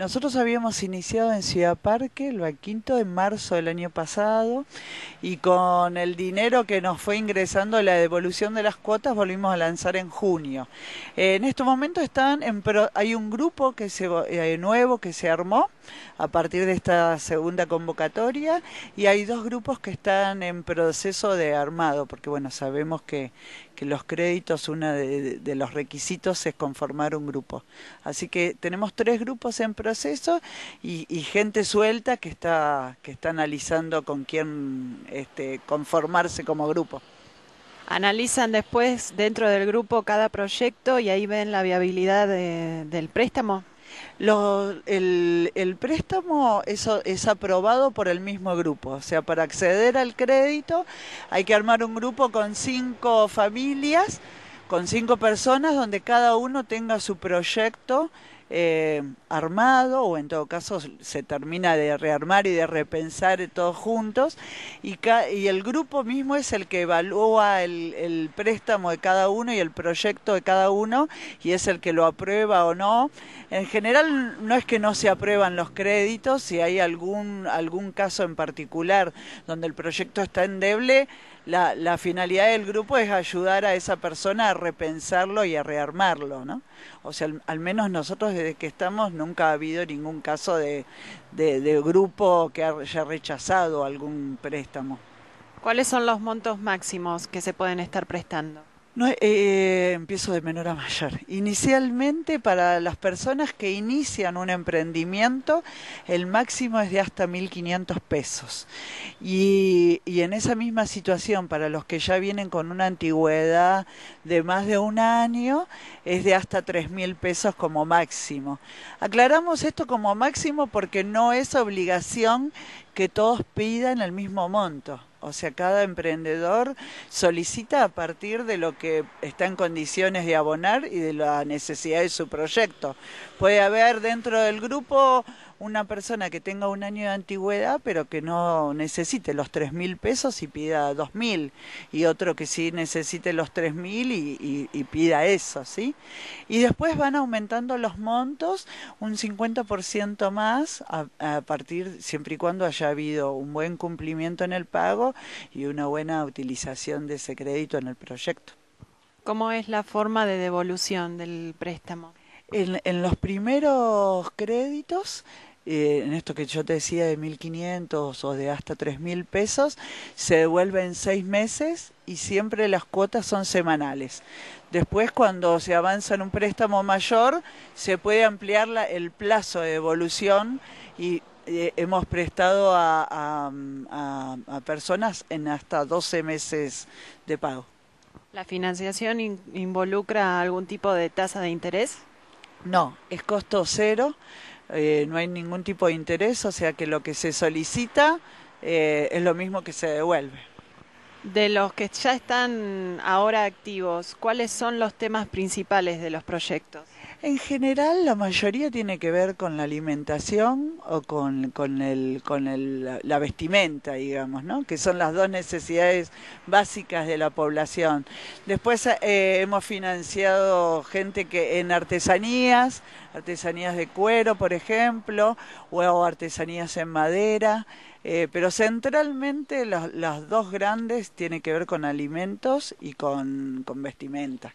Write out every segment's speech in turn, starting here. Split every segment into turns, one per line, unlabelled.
nosotros habíamos iniciado en Ciudad Parque el Baquinto de marzo del año pasado y con el dinero que nos fue ingresando la devolución de las cuotas volvimos a lanzar en junio. en estos momentos están en hay un grupo que se, eh, nuevo que se armó a partir de esta segunda convocatoria y hay dos grupos que están en proceso de armado porque bueno sabemos que, los créditos uno de, de los requisitos es conformar un grupo. Así que tenemos tres grupos en proceso proceso y, gente suelta que está, que está analizando con quién este, conformarse como grupo.
Analizan después dentro del grupo cada proyecto y ahí ven la viabilidad del préstamo.
el, el, préstamo eso es aprobado por el mismo grupo, o sea, para acceder al crédito hay que armar un grupo con cinco familias, con cinco personas donde cada uno tenga su proyecto eh, armado o en todo caso se termina de rearmar y de repensar eh, todos juntos y, el grupo mismo es el que evalúa el, préstamo de cada uno y el proyecto de cada uno y es el que lo aprueba o no. En general no es que no se aprueban los créditos, si hay algún, algún caso en particular donde el proyecto está endeble, la, finalidad del grupo es ayudar a esa persona a repensarlo y a rearmarlo, ¿no? O sea, al, al menos nosotros desde que estamos nunca ha habido ningún caso de, de, de grupo que haya rechazado algún préstamo.
¿Cuáles son los montos máximos que se pueden estar prestando?
No, eh, eh, empiezo de menor a mayor. Inicialmente, para las personas que inician un emprendimiento, el máximo es de hasta 1.500 pesos. Y, y, en esa misma situación, para los que ya vienen con una antigüedad de más de un año, es de hasta 3.000 pesos como máximo. Aclaramos esto como máximo porque no es obligación que todos pidan el mismo monto. O sea, cada emprendedor solicita a partir de lo que está en condiciones de abonar y de la necesidad de su proyecto. Puede haber dentro del grupo una persona que tenga un año de antigüedad pero que no necesite los tres mil pesos y pida dos mil y otro que sí necesite los tres mil y, pida eso, ¿sí? Y después van aumentando los montos un 50% más a, partir, siempre y cuando haya habido un buen cumplimiento en el pago y una buena utilización de ese crédito en el proyecto.
¿Cómo es la forma de devolución del préstamo? en, los primeros
créditos eh, en esto que yo te decía de 1.500 o de hasta 3.000 pesos, se devuelve en seis meses y siempre las cuotas son semanales. Después, cuando se avanza en un préstamo mayor, se puede ampliar el plazo de devolución y eh, hemos prestado a, a,
personas en hasta 12 meses de pago. ¿La financiación involucra algún tipo de tasa de interés? No, es costo cero.
Eh, no hay ningún tipo de interés, o sea que lo que se solicita eh, es lo mismo que se
devuelve. De los que ya están ahora activos, ¿cuáles son los temas principales de los proyectos?
En general, la mayoría tiene que ver con la alimentación o con, con, el, con el, la vestimenta, digamos, ¿no? que son las dos necesidades básicas de la población. Después eh, hemos financiado gente que en artesanías, artesanías de cuero, por ejemplo, o artesanías en madera, eh, pero centralmente las dos grandes tienen que ver con alimentos y con, con vestimenta.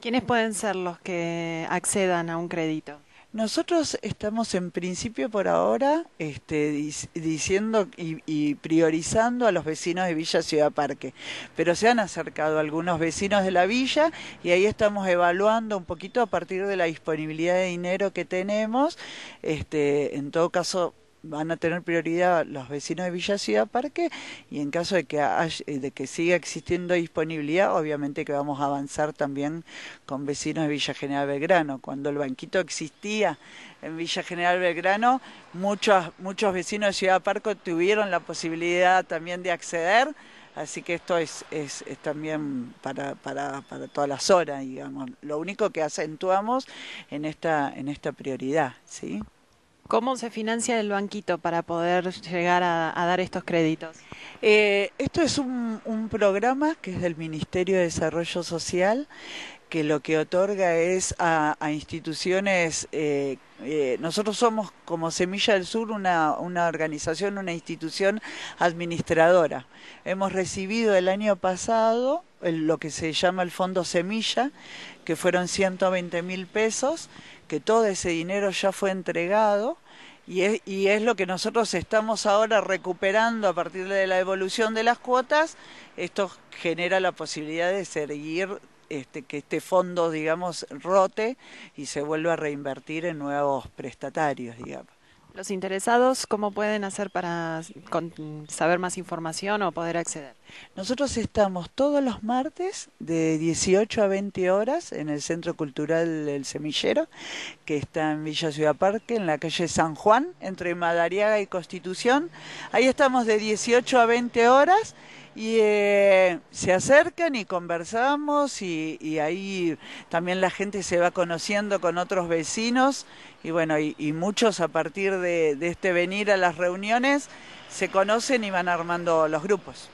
¿Quiénes pueden ser los que accedan a un crédito? Nosotros estamos
en principio
por ahora
este, diciendo y, y, priorizando a los vecinos de Villa Ciudad Parque, pero se han acercado algunos vecinos de la villa y ahí estamos evaluando un poquito a partir de la disponibilidad de dinero que tenemos. Este, en todo caso, van a tener prioridad los vecinos de Villa Ciudad Parque y en caso de que, eh, de que siga existiendo disponibilidad, obviamente que vamos a avanzar también con vecinos de Villa General Belgrano. Cuando el banquito existía en Villa General Belgrano, muchos, muchos vecinos de Ciudad Parque tuvieron la posibilidad también de acceder. Así que esto es, es, también para, para, para, todas las horas, digamos. Lo único que acentuamos en esta, en esta prioridad, ¿sí?
¿Cómo se financia el banquito para poder llegar a, dar estos créditos? Eh, esto es un, programa que es del Ministerio de Desarrollo Social
que lo que otorga es a, instituciones, eh, eh, nosotros somos como Semilla del Sur una, organización, una institución administradora. Hemos recibido el año pasado lo que se llama el Fondo Semilla, que fueron 120 mil pesos, que todo ese dinero ya fue entregado y es, y es lo que nosotros estamos ahora recuperando a partir de la evolución de las cuotas. Esto genera la posibilidad de seguir este, que este fondo, digamos, rote y se vuelva a reinvertir en nuevos prestatarios,
digamos los interesados, ¿cómo pueden hacer para saber más información o poder acceder?
Nosotros estamos todos los martes de 18 a 20 horas en el Centro Cultural El Semillero, que está en Villa Ciudad Parque, en la calle San Juan, entre Madariaga y Constitución. Ahí estamos de 18 a 20 horas. Y eh, se acercan y conversamos y, y, ahí también la gente se va conociendo con otros vecinos y bueno, y, y muchos a partir de, de este venir a las reuniones se conocen y van armando los grupos.